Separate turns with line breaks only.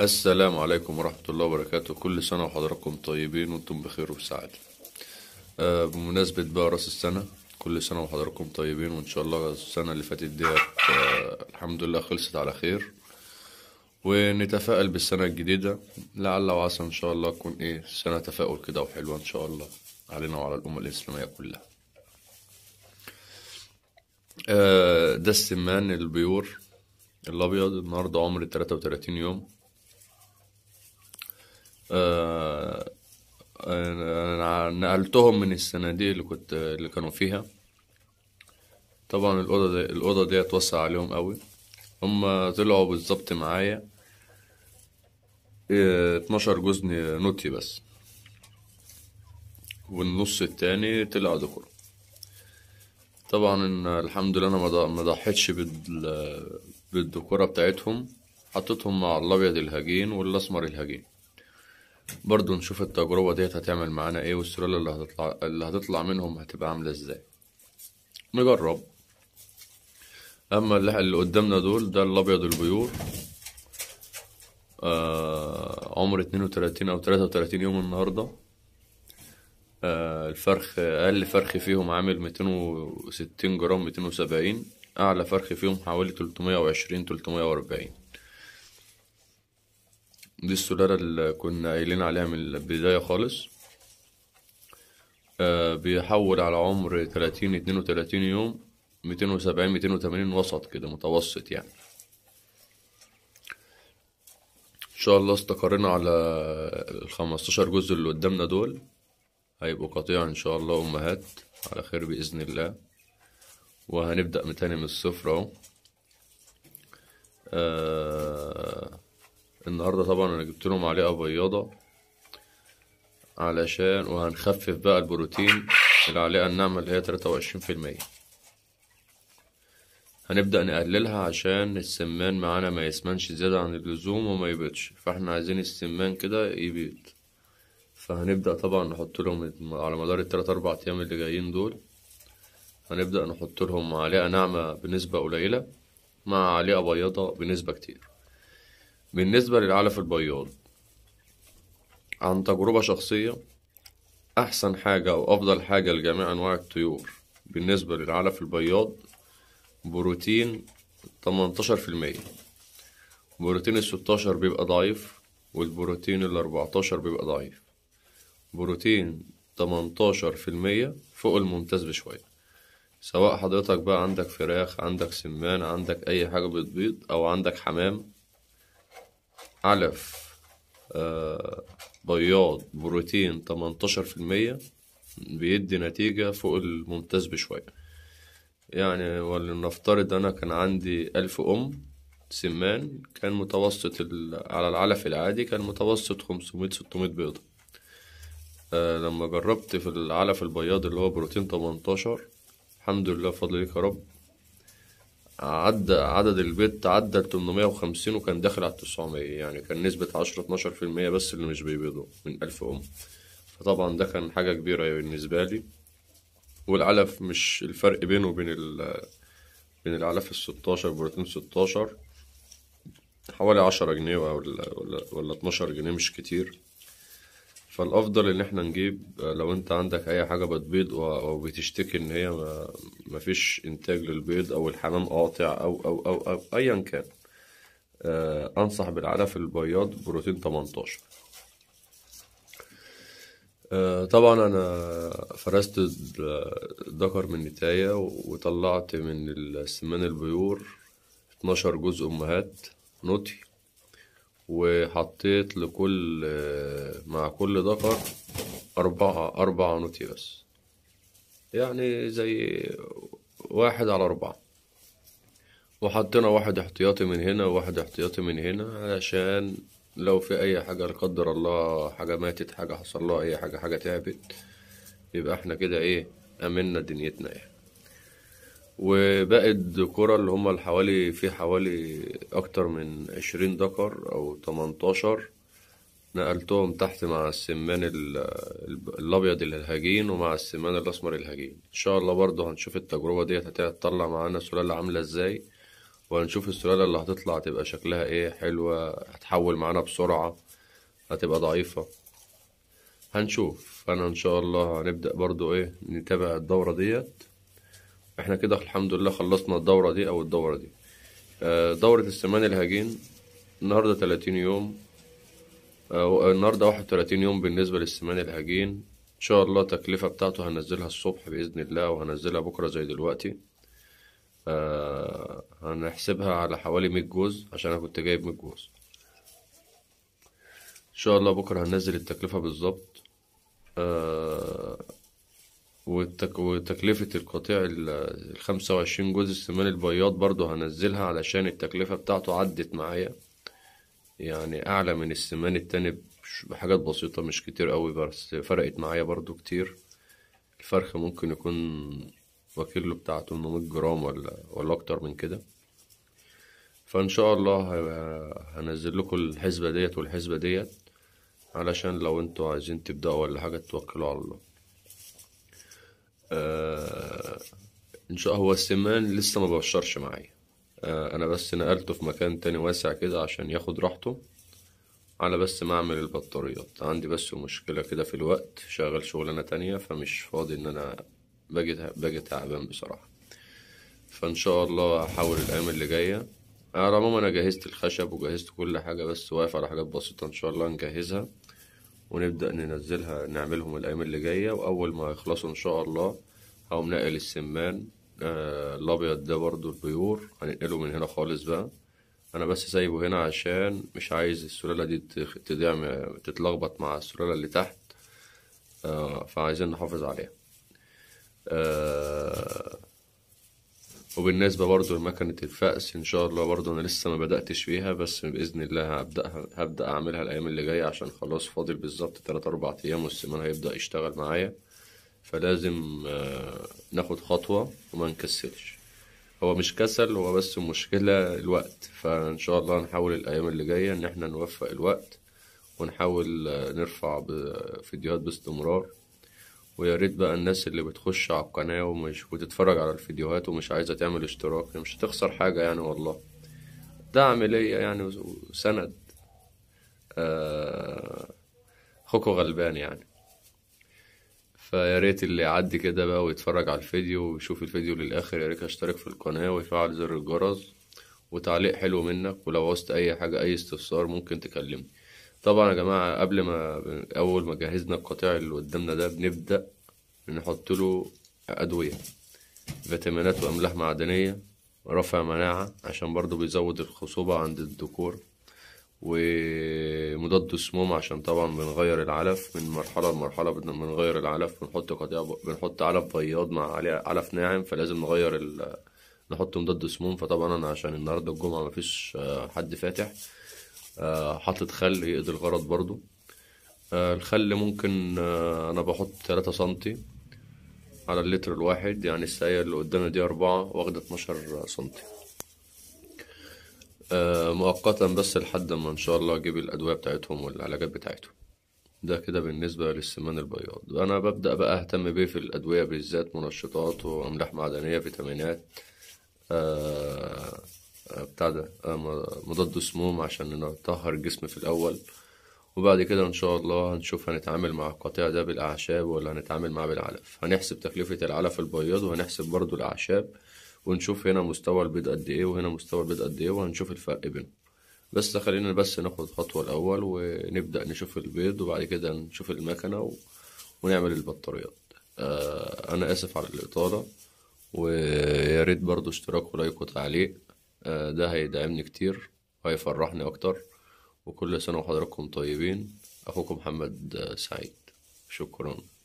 السلام عليكم ورحمة الله وبركاته كل سنة وحضراتكم طيبين وانتم بخير وسعادة آه بمناسبة بقى راس السنة كل سنة وحضراتكم طيبين وان شاء الله السنة اللي فاتت ديت آه الحمد لله خلصت على خير ونتفائل بالسنة الجديدة لعل وعسى ان شاء الله تكون ايه سنة تفاؤل كده وحلوة ان شاء الله علينا وعلى الأمة الإسلامية كلها آه ده السمان البيور الأبيض النهاردة تلاتة 33 يوم أنا آه، آه، نقلتهم من الصناديق اللي كنت اللي كانوا فيها طبعا الأوضة دي الأوضة دي اتوسع عليهم قوي هم طلعوا بالظبط معايا آه، اتناشر جزن نوتي بس والنص التاني طلع ذكر طبعا الحمد لله انا ما ضحيتش بالذكوره بتاعتهم حطيتهم مع الابيض الهجين والاسمر الهجين برضو نشوف التجربة ديت هتعمل معانا ايه والسلالة اللي هتطلع اللي هتطلع منهم هتبقى عاملة ازاي نجرب اما اللي قدامنا دول ده الابيض البيور آه عمر اتنين وتلاتين او تلاتة وتلاتين يوم النهاردة آه الفرخ اقل فرخ فيهم عامل ميتين وستين جرام ميتين وسبعين اعلى فرخ فيهم حوالي تلتمية وعشرين تلتمية واربعين دي السولارة اللي كنا قايلين عليها من البداية خالص آه بيحول على عمر تلاتين اتنين وتلاتين يوم ميتين وسبعين ميتين وتمانين وسط كده متوسط يعني ان شاء الله استقرينا على الخمستاشر جزء اللي قدامنا دول هيبقوا قطيع ان شاء الله امهات على خير باذن الله وهنبدا من تاني من الصفر اهو آه النهارده طبعا انا جبت لهم عليها بياضه علشان وهنخفف بقى البروتين العليقه الناعمه اللي هي تلاتة وعشرين في المية هنبدأ نقللها عشان السمان معانا ما يسمنش زيادة عن اللزوم وما يبيضش فاحنا عايزين السمان كده يبيض فهنبدأ طبعا نحط لهم على مدار التلات أربع أيام اللي جايين دول هنبدأ نحط لهم عليقة ناعمة بنسبة قليلة مع عليقة بياضة بنسبة كتير بالنسبة للعلف البياض عن تجربة شخصية أحسن حاجة أو أفضل حاجة لجميع أنواع الطيور بالنسبة للعلف البياض بروتين 18% بروتين الستاشر بيبقى ضعيف والبروتين الأربعتاشر بيبقى ضعيف بروتين 18% فوق الممتاز بشوية سواء حضرتك بقى عندك فراخ عندك سمان عندك أي حاجة بتبيض أو عندك حمام علف آه، بياض بروتين 18% بيدي نتيجة فوق الممتاز بشوية يعني ولنفترض أنا كان عندي ألف أم سمان كان متوسط على العلف العادي كان متوسط 500 600 بيضة آه لما جربت في العلف البياض اللي هو بروتين 18 الحمد لله فضل ليك يا رب عدى عدد البيت عدى ال 850 وكان داخل على 900 يعني كان نسبة 10 12% بس اللي مش بيبيضوا من 1000 أم فطبعا ده كان حاجة كبيرة بالنسبة لي والعلف مش الفرق بينه وبين ال بين العلف ال 16 بروتين 16 حوالي 10 جنيه ولا ولا 12 جنيه مش كتير فالافضل ان احنا نجيب لو انت عندك اي حاجه بتبيض وبتشتكي ان هي ما فيش انتاج للبيض او الحمام قاطع او او او, أو ايا كان آه، انصح بالعلف البياض بروتين 18 آه، طبعا انا فرست الذكر من نتاية وطلعت من السمان البيور 12 جزء امهات نوتي وحطيت لكل مع كل ذكر أربعة أربعة نوتي بس يعني زي واحد على أربعة وحطينا واحد احتياطي من هنا وواحد احتياطي من هنا علشان لو في أي حاجة لا قدر الله حاجة ماتت حاجة حصل لها أي حاجة حاجة تعبت يبقى احنا كده ايه أمنا دنيتنا يعني وباقي الذكورة اللي هم حوالي في حوالي أكتر من عشرين ذكر أو تمنتاشر نقلتهم تحت مع السمان الأبيض الهجين ومع السمان الأسمر الهجين إن شاء الله برضه هنشوف التجربة دي هتطلع معانا سلالة عاملة إزاي وهنشوف السلالة اللي هتطلع تبقى شكلها إيه حلوة هتحول معانا بسرعة هتبقى ضعيفة هنشوف فأنا إن شاء الله هنبدأ برضه إيه نتابع الدورة ديت احنا كده الحمد لله خلصنا الدوره دي او الدوره دي آه، دوره السمان الهجين النهارده 30 يوم آه، النهارده 31 يوم بالنسبه للسمان الهجين ان شاء الله التكلفه بتاعته هنزلها الصبح باذن الله وهنزلها بكره زي دلوقتي آه، هنحسبها على حوالي 100 جوز عشان انا كنت جايب 100 جوز ان شاء الله بكره هنزل التكلفه بالظبط والتك... وتكلفة القطيع الخمسة وعشرين جزء السمان البياض برضو هنزلها علشان التكلفة بتاعته عدت معايا يعني أعلى من السمان التاني بحاجات بسيطة مش كتير قوي بس فرقت معايا برضو كتير الفرخ ممكن يكون وكيلو بتاع 800 جرام ولا ولا أكتر من كده فإن شاء الله هنزل لكم الحسبة ديت والحسبة ديت علشان لو انتوا عايزين تبدأوا ولا حاجة توكلوا على الله آه ان شاء هو سمان لسه ما بشرش معايا آه انا بس نقلته في مكان تاني واسع كده عشان ياخد راحته على بس ما اعمل البطاريات عندي بس مشكله كده في الوقت شغل شغلانه تانية فمش فاضي ان انا باجي باجي تعبان بصراحه فان شاء الله هحاول الايام اللي جايه على العموم انا جهزت الخشب وجهزت كل حاجه بس واقف على حاجات بسيطه ان شاء الله نجهزها ونبدأ ننزلها نعملهم الأيام اللي جاية وأول ما يخلصوا إن شاء الله هقوم نقل السمان آه، الأبيض ده برضو البيور هننقله من هنا خالص بقى أنا بس سايبه هنا عشان مش عايز السلالة دي تضيع تتلخبط مع السلالة اللي تحت آه، فعايزين نحافظ عليها آه وبالنسبة برضو لمكنة الفأس إن شاء الله برضو أنا لسه ما بدأتش فيها بس بإذن الله هبدأها هبدأ أعملها الأيام اللي جاية عشان خلاص فاضل بالظبط 3 أربع أيام والسمان هيبدأ يشتغل معايا فلازم آه، ناخد خطوة وما نكسلش هو مش كسل هو بس مشكله الوقت فإن شاء الله نحاول الأيام اللي جاية إن إحنا نوفق الوقت ونحاول آه، نرفع فيديوهات باستمرار ويا ريت بقى الناس اللي بتخش على القناة ومش وتتفرج على الفيديوهات ومش عايزة تعمل اشتراك مش هتخسر حاجة يعني والله دعم ليا يعني وسند أخوكوا آه، غلبان يعني فيا ريت اللي يعدي كده بقى ويتفرج على الفيديو ويشوف الفيديو للآخر يا ريت اشترك في القناة ويفعل زر الجرس وتعليق حلو منك ولو عوزت أي حاجة أي استفسار ممكن تكلمني طبعا يا جماعة قبل ما أول ما جهزنا القطيع اللي قدامنا ده بنبدأ نحط له أدوية فيتامينات وأملاح معدنية رفع مناعة عشان برضو بيزود الخصوبة عند الذكور ومضاد السموم عشان طبعا بنغير العلف من مرحلة لمرحلة بنغير العلف بنحط قطيع بنحط علف بياض مع عليه علف ناعم فلازم نغير ال... نحط مضاد سموم فطبعا أنا عشان النهاردة الجمعة مفيش حد فاتح آه، حاطط خل يقضي الغرض برضو آه، الخل ممكن آه، انا بحط 3 سنتي على اللتر الواحد يعني السقايه اللي قدامي دي أربعة واخدة اتناشر سنتي مؤقتا بس لحد ما إن شاء الله أجيب الأدوية بتاعتهم والعلاجات بتاعتهم ده كده بالنسبة للسمان البياض أنا ببدأ بقى أهتم بيه في الأدوية بالذات منشطات وأملاح معدنية فيتامينات آه بتاع ده آه، مضاد سموم عشان نطهر الجسم في الأول وبعد كده إن شاء الله هنشوف هنتعامل مع القطيع ده بالأعشاب ولا هنتعامل معاه بالعلف هنحسب تكلفة العلف البياض وهنحسب برضو الأعشاب ونشوف هنا مستوى البيض قد إيه وهنا مستوى البيض قد إيه وهنشوف الفرق بينهم بس خلينا بس ناخد الخطوة الأول ونبدأ نشوف البيض وبعد كده نشوف المكنة و... ونعمل البطاريات آه أنا آسف على الإطالة ويا ريت برضو اشتراك ولايك وتعليق آه، ده هيدعمني كتير وهيفرحني أكتر وكل سنة وحضراتكم طيبين أخوكم محمد آه، سعيد شكرا